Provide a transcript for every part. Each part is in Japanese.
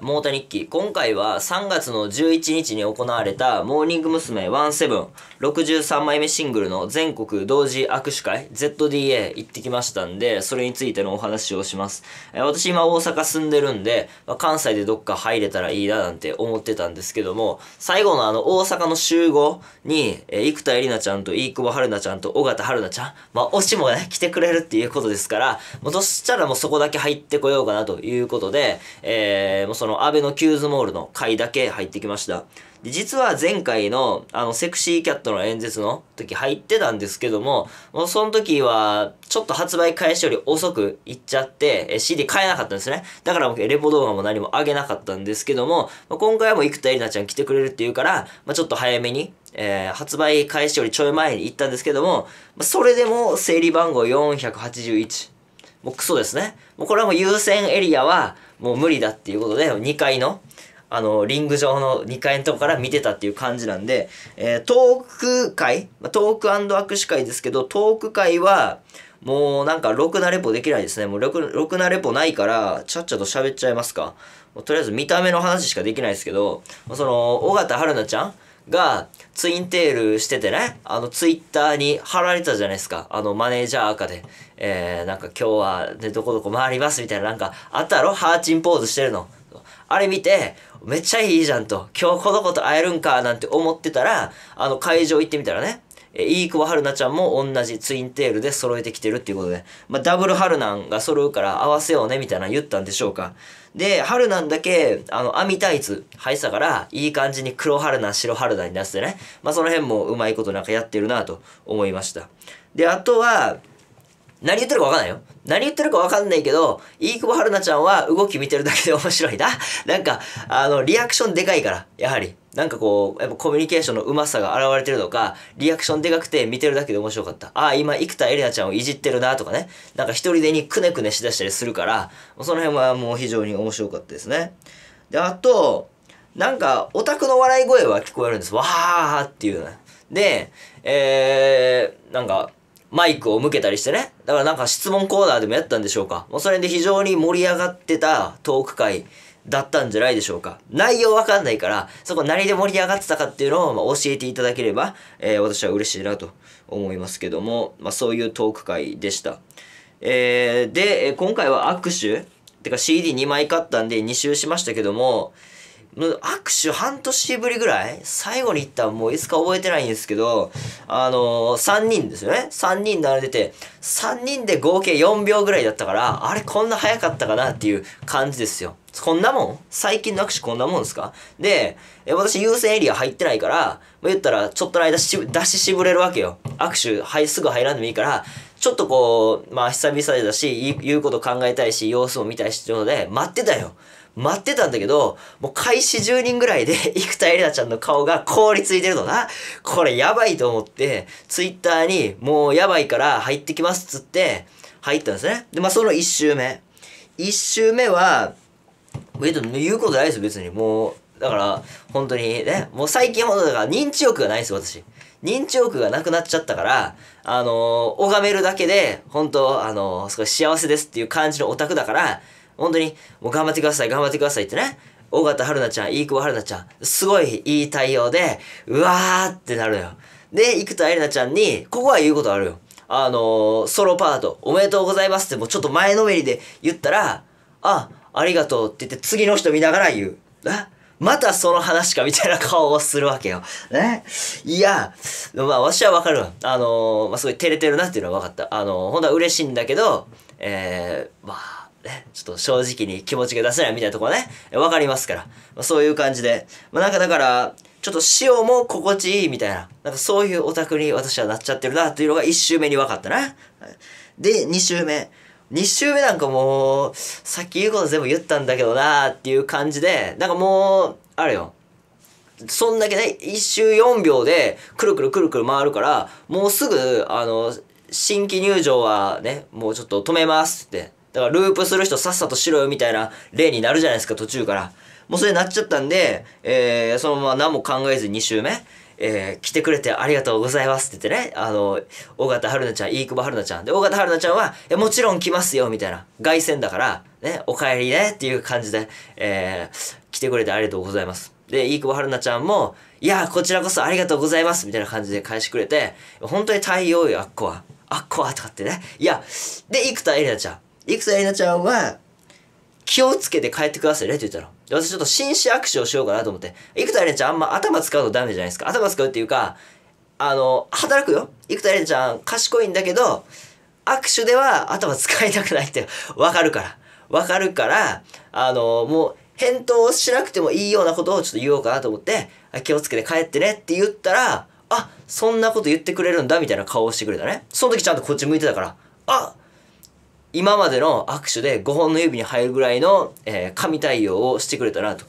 モータ日記。今回は3月の11日に行われたモーニング娘。17 63枚目シングルの全国同時握手会 ZDA 行ってきましたんで、それについてのお話をします。え私今大阪住んでるんで、まあ、関西でどっか入れたらいいななんて思ってたんですけども、最後のあの大阪の集合に、え生田絵里奈ちゃんと飯久保春菜ちゃんと尾形春菜ちゃん、まあ推しもね、来てくれるっていうことですから、もうとしたらもうそこだけ入ってこようかなということで、えー、もうその、アベノキューズモールの回だけ入ってきました。で、実は前回の、あの、セクシーキャットの演説の時入ってたんですけども、もうその時は、ちょっと発売開始より遅く行っちゃって、え CD 買えなかったんですね。だから僕、レポ動画も何も上げなかったんですけども、まあ、今回はもう生田絵リ奈ちゃん来てくれるっていうから、まあ、ちょっと早めに、えー、発売開始よりちょい前に行ったんですけども、まあ、それでも整理番号481。もうクソですね。もうこれはもう優先エリアはもう無理だっていうことで、2階の、あの、リング上の2階のとこから見てたっていう感じなんで、えー、トーク会、トーク握手会ですけど、トーク会は、もうなんか、ろくなレポできないですね。もうろく、ろくなレポないから、ちゃっちゃと喋っちゃいますか。とりあえず見た目の話しかできないですけど、その、尾形春菜ちゃんがツインテールしててね、あのツイッターに貼られたじゃないですか。あのマネージャー赤で。えー、なんか今日はでどこどこ回りますみたいななんかあったろハーチンポーズしてるの。あれ見て、めっちゃいいじゃんと、今日この子と会えるんかなんて思ってたら、あの会場行ってみたらね、えー、いい子は春菜ちゃんも同じツインテールで揃えてきてるっていうことで、まあ、ダブル春菜が揃うから合わせようねみたいな言ったんでしょうか。で、春んだけ、あの、網タイツはいさから、いい感じに黒春な白春なになってね、まあ、その辺もうまいことなんかやってるなと思いました。で、あとは、何言ってるか分かんないよ。何言ってるか分かんないけど、いい久保春菜ちゃんは動き見てるだけで面白いな。なんか、あの、リアクションでかいから、やはり。なんかこう、やっぱコミュニケーションのうまさが現れてるのか、リアクションでかくて見てるだけで面白かった。ああ、今、生田絵里奈ちゃんをいじってるなとかね。なんか一人でにくねくねしだしたりするから、その辺はもう非常に面白かったですね。で、あと、なんか、オタクの笑い声は聞こえるんです。わーっていうね。で、えー、なんか、マイクを向けたりしてね。だからなんか質問コーナーでもやったんでしょうか。もうそれで非常に盛り上がってたトーク会だったんじゃないでしょうか。内容わかんないから、そこ何で盛り上がってたかっていうのを教えていただければ、えー、私は嬉しいなと思いますけども、まあそういうトーク会でした。えー、で、今回は握手、てか CD2 枚買ったんで2周しましたけども、握手半年ぶりぐらい最後に行ったもういつか覚えてないんですけど、あのー、3人ですよね。3人並んでて、3人で合計4秒ぐらいだったから、あれこんな早かったかなっていう感じですよ。こんなもん最近の握手こんなもんですかで、私優先エリア入ってないから、言ったらちょっとの間し出ししぶれるわけよ。握手、はい、すぐ入らんでもいいから、ちょっとこう、まあ久々だし、言うこと考えたいし、様子も見たいしっていうので、待ってたよ。待ってたんだけど、もう開始10人ぐらいで、生田絵梨奈ちゃんの顔が凍りついてるのな。これやばいと思って、ツイッターに、もうやばいから入ってきますっつって、入ったんですね。で、まあその1周目。1周目は、えっと、言うことないです別に。もう、だから、本当にね、もう最近ほどだから認知欲がないです私。認知欲がなくなっちゃったから、あのー、拝めるだけで、本当あのー、すごい幸せですっていう感じのオタクだから、本当に、もう頑張ってください、頑張ってくださいってね。尾形春菜ちゃん、飯久保春菜ちゃん、すごいいい対応で、うわーってなるのよ。で、生田絵里奈ちゃんに、ここは言うことあるよ。あのー、ソロパート、おめでとうございますってもうちょっと前のめりで言ったら、あ、ありがとうって言って次の人見ながら言う。えまたその話かみたいな顔をするわけよ。ねいや、まあわしはわかるわ。あのー、まあすごい照れてるなっていうのは分かった。あのー、ほんとは嬉しいんだけど、えー、まあ、っと正直に気持ちが出せないみたいなとこね、わかりますから。まあ、そういう感じで。まあ、なんかだから、ちょっと塩も心地いいみたいな、なんかそういうオタクに私はなっちゃってるなというのが1周目に分かったな。で、2周目。2周目なんかもう、さっき言うこと全部言ったんだけどなっていう感じで、なんかもう、あるよ。そんだけね、1周4秒で、くるくるくるくる回るから、もうすぐ、あの、新規入場はね、もうちょっと止めますってだからループする人さっさとしろよみたいな例になるじゃないですか途中から。もうそれになっちゃったんで、えー、そのまま何も考えず2週目。えー、来てくれてありがとうございますって言ってね、あの、尾形春菜ちゃん、飯久保春菜ちゃん。で、尾形春菜ちゃんは、もちろん来ますよ、みたいな。凱旋だから、ね、お帰りね、っていう感じで、えー、来てくれてありがとうございます。で、飯久保春菜ちゃんも、いや、こちらこそありがとうございます、みたいな感じで返してくれて、本当に太陽よ、あっこは。あっこは、とかってね。いや、で、生田絵里奈ちゃん。いくつえりなちゃんは、気をつけて帰ってくださいねって言ったの。で、私ちょっと紳士握手をしようかなと思って。いくつえりなちゃんあんま頭使うとダメじゃないですか。頭使うっていうか、あの、働くよ。いくつえりなちゃん賢いんだけど、握手では頭使いたくないってわかるから。わかるから、あの、もう、返答しなくてもいいようなことをちょっと言おうかなと思って、気をつけて帰ってねって言ったら、あ、そんなこと言ってくれるんだみたいな顔をしてくれたね。その時ちゃんとこっち向いてたから、あ、今までの握手で5本の指に入るぐらいの、えー、神対応をしてくれたなと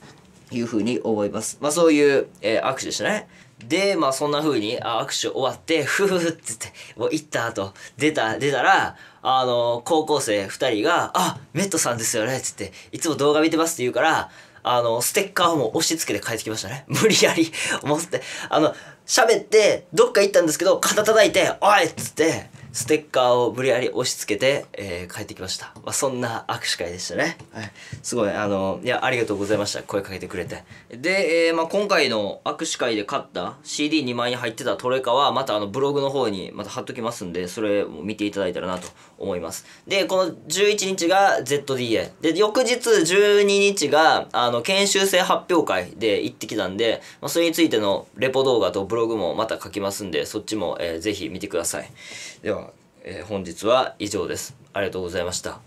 いうふうに思います。まあそういう、えー、握手でしたね。で、まあそんな風に、あ、握手終わって、ふふふって言って、もう行った後、出た、出たら、あの、高校生2人が、あ、メットさんですよねって言って、いつも動画見てますって言うから、あの、ステッカーをもう押し付けて帰ってきましたね。無理やり思って、あの、喋って、どっか行ったんですけど、肩叩いて、おいっつって、ステッカーを無理やり押し付けて、えー、帰ってきました。まあ、そんな握手会でしたね。はい。すごい、あの、いや、ありがとうございました。声かけてくれて。で、えー、まあ、今回の握手会で買った CD2 枚に入ってたトレカは、またあの、ブログの方にまた貼っときますんで、それも見ていただいたらなと思います。で、この11日が ZDA。で、翌日12日が、あの、研修生発表会で行ってきたんで、まあ、それについてのレポ動画とブログもまた書きますんで、そっちも、えー、ぜひ見てください。では、えー、本日は以上です。ありがとうございました。